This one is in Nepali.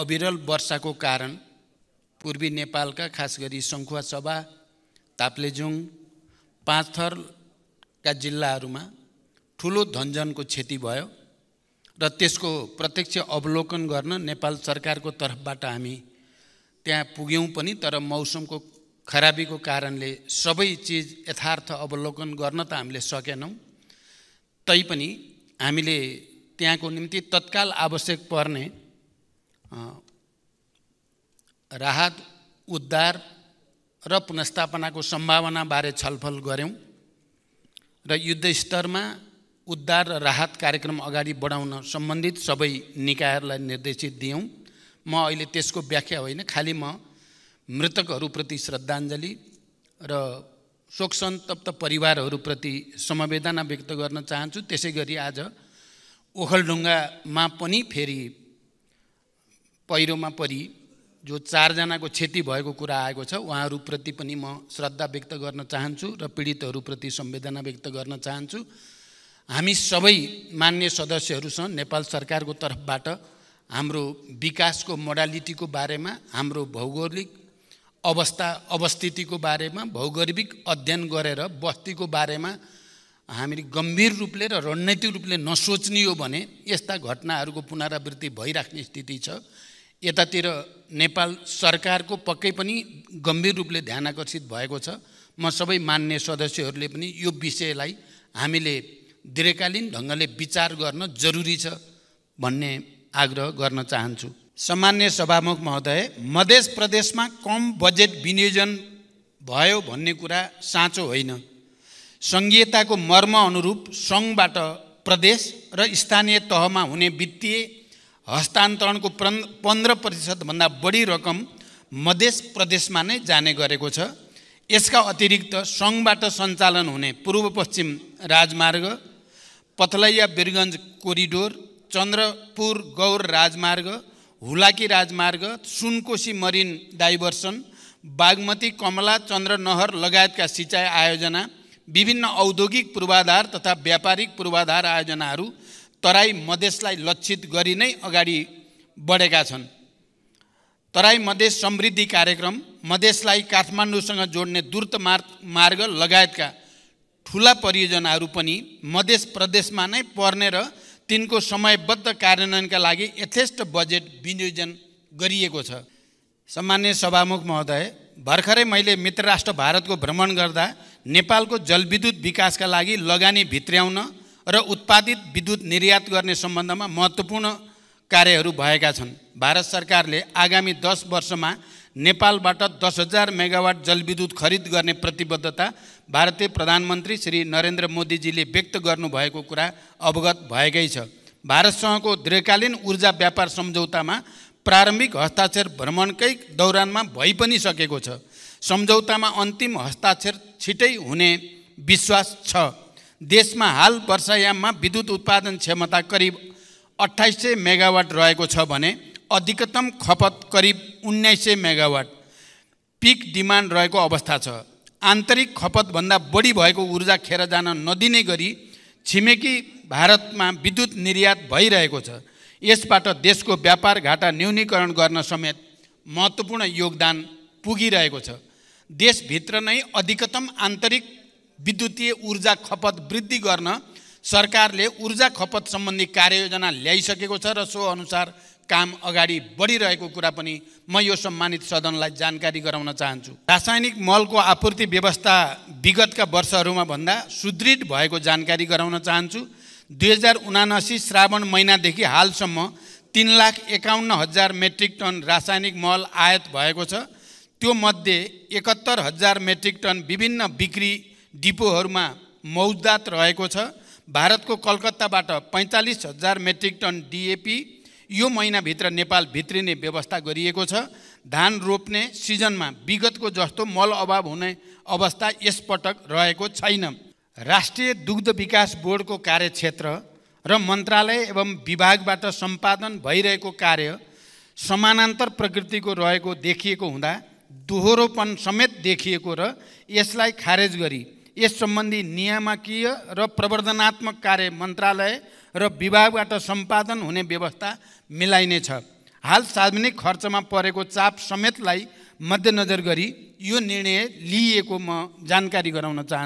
अविरल वर्षाको कारण पूर्वी नेपालका खास गरी सङ्खुवासभा ताप्लेजुङ पाँचथरका जिल्लाहरूमा ठुलो धनजनको क्षति भयो र त्यसको प्रत्यक्ष अवलोकन गर्न नेपाल सरकारको तर्फबाट हामी त्यहाँ पुग्यौँ पनि तर मौसमको खराबीको कारणले सबै चिज यथार्थ अवलोकन गर्न त हामीले सकेनौँ तैपनि हामीले त्यहाँको निम्ति तत्काल आवश्यक पर्ने राहत उद्धार र पुनस्थापनाको सम्भावनाबारे छलफल गऱ्यौँ र युद्धस्तरमा उद्धार र राहत कार्यक्रम अगाडि बढाउन सम्बन्धित सबै निकायहरूलाई निर्देशित दियौँ म अहिले त्यसको व्याख्या होइन खालि म मृतकहरूप्रति श्रद्धाञ्जली र शोकसन्तप्त परिवारहरूप्रति समवेदना व्यक्त गर्न चाहन्छु त्यसै गरी आज ओखलढुङ्गामा पनि फेरि पहिरोमा परि जो चारजनाको क्षति भएको कुरा आएको छ उहाँहरूप्रति पनि म श्रद्धा व्यक्त गर्न चाहन्छु र पीडितहरूप्रति संवेदना व्यक्त गर्न चाहन्छु हामी सबै मान्य सदस्यहरूसँग नेपाल सरकारको तर्फबाट हाम्रो विकासको मोडालिटीको बारेमा हाम्रो भौगोलिक अवस्था अवस्थितिको बारेमा भौगोलिक अध्ययन गरेर बस्तीको बारेमा हामीले गम्भीर रूपले र रणनैतिक रूपले नसोच्ने हो भने यस्ता घटनाहरूको पुनरावृत्ति भइराख्ने स्थिति छ यतातिर नेपाल सरकारको पक्कै पनि गम्भीर रूपले ध्यान आकर्षित भएको छ म सबै मान्ने सदस्यहरूले पनि यो विषयलाई हामीले दीर्घकालीन ढङ्गले विचार गर्न जरुरी छ भन्ने आग्रह गर्न चाहन्छु सामान्य सभामुख महोदय मधेस प्रदेशमा कम बजेट विनियोजन भयो भन्ने कुरा साँचो होइन सङ्घीयताको मर्म अनुरूप सङ्घबाट प्रदेश र स्थानीय तहमा हुने वित्तीय हस्तान्तरणको पन्ध्र प्रतिशतभन्दा बढी रकम मधेस प्रदेशमा नै जाने गरेको छ यसका अतिरिक्त सङ्घबाट सञ्चालन हुने पूर्व पश्चिम राजमार्ग पथलैया बिरगन्ज कोरिडोर चन्द्रपुर गौर राजमार्ग हुलाकी राजमार्ग सुनकोशी मरिन डाइभर्सन बागमती कमला चन्द्र नहर लगायतका सिँचाइ आयोजना विभिन्न औद्योगिक पूर्वाधार तथा व्यापारिक पूर्वाधार आयोजनाहरू तराई मधेसलाई लक्षित गरी नै अगाडि बढेका छन् तराई मधेस समृद्धि कार्यक्रम मधेसलाई काठमाडौँसँग जोड्ने द्रुत मार् मार्ग लगायतका ठुला परियोजनाहरू पनि मधेस प्रदेशमा नै पर्ने र तिनको समयबद्ध कार्यान्वयनका लागि यथेष्ट बजेट विनियोजन गरिएको छ सामान्य सभामुख महोदय भर्खरै मैले मित्र राष्ट्र भारतको भ्रमण गर्दा नेपालको जलविद्युत विकासका लागि लगानी भित्र्याउन र उत्पादित विद्युत निर्यात गर्ने सम्बन्धमा महत्त्वपूर्ण कार्यहरू भएका छन् भारत सरकारले आगामी दस वर्षमा नेपालबाट दस हजार मेगावाट जलविद्युत खरिद गर्ने प्रतिबद्धता भारतीय प्रधानमन्त्री श्री नरेन्द्र मोदीजीले व्यक्त गर्नुभएको कुरा अवगत भएकै छ भारतसँगको दीर्घकालीन ऊर्जा व्यापार सम्झौतामा प्रारम्भिक हस्ताक्षर भ्रमणकै दौरानमा भइ पनि सकेको छ सम्झौतामा अन्तिम हस्ताक्षर छिटै हुने विश्वास छ देशमा हाल वर्षायाममा विद्युत उत्पादन क्षमता करिब अठाइस सय मेगावाट रहेको छ भने अधिकतम खपत करिब उन्नाइस सय मेगावाट पिक डिमान्ड रहेको अवस्था छ आन्तरिक खपतभन्दा बढी भएको ऊर्जा खेर जान नदिने गरी छिमेकी भारतमा विद्युत निर्यात भइरहेको छ यसबाट देशको व्यापार घाटा न्यूनीकरण गर्न समेत महत्त्वपूर्ण योगदान पुगिरहेको छ देशभित्र नै अधिकतम आन्तरिक विद्युतीय ऊर्जा खपत वृद्धि गर्न सरकारले ऊर्जा खपत सम्बन्धी कार्ययोजना ल्याइसकेको छ र सो अनुसार काम अगाडि बढिरहेको कुरा पनि म यो सम्मानित सदनलाई जानकारी गराउन चाहन्छु रासायनिक मलको आपूर्ति व्यवस्था विगतका वर्षहरूमा भन्दा सुदृढ भएको जानकारी गराउन चाहन्छु दुई हजार उनासी श्रावण महिनादेखि हालसम्म तिन लाख एकाउन्न हजार मेट्रिक टन रासायनिक मल आयात भएको छ त्यो मध्ये एकहत्तर हजार मेट्रिक टन विभिन्न बिक्री डिपोहरूमा मौजात रहेको छ भारतको कलकत्ताबाट पैँतालिस हजार मेट्रिक टन डिएपी यो महिनाभित्र नेपाल भित्रिने व्यवस्था गरिएको छ धान रोप्ने सिजनमा विगतको जस्तो मल अभाव हुने अवस्था यसपटक रहेको छैन राष्ट्रिय दुग्ध विकास बोर्डको कार्यक्षेत्र र मन्त्रालय एवं विभागबाट सम्पादन भइरहेको कार्य समानान्तर प्रकृतिको रहेको देखिएको हुँदा दोहोरोपन समेत देखिएको र यसलाई खारेज गरी यस सम्बन्धी नियामकीय र प्रवर्धनात्मक कार्य मन्त्रालय र विभागबाट सम्पादन हुने व्यवस्था मिलाइनेछ हाल सार्वजनिक खर्चमा परेको चाप समेतलाई मध्यनजर गरी यो निर्णय लिइएको म जानकारी गराउन चाहन्छु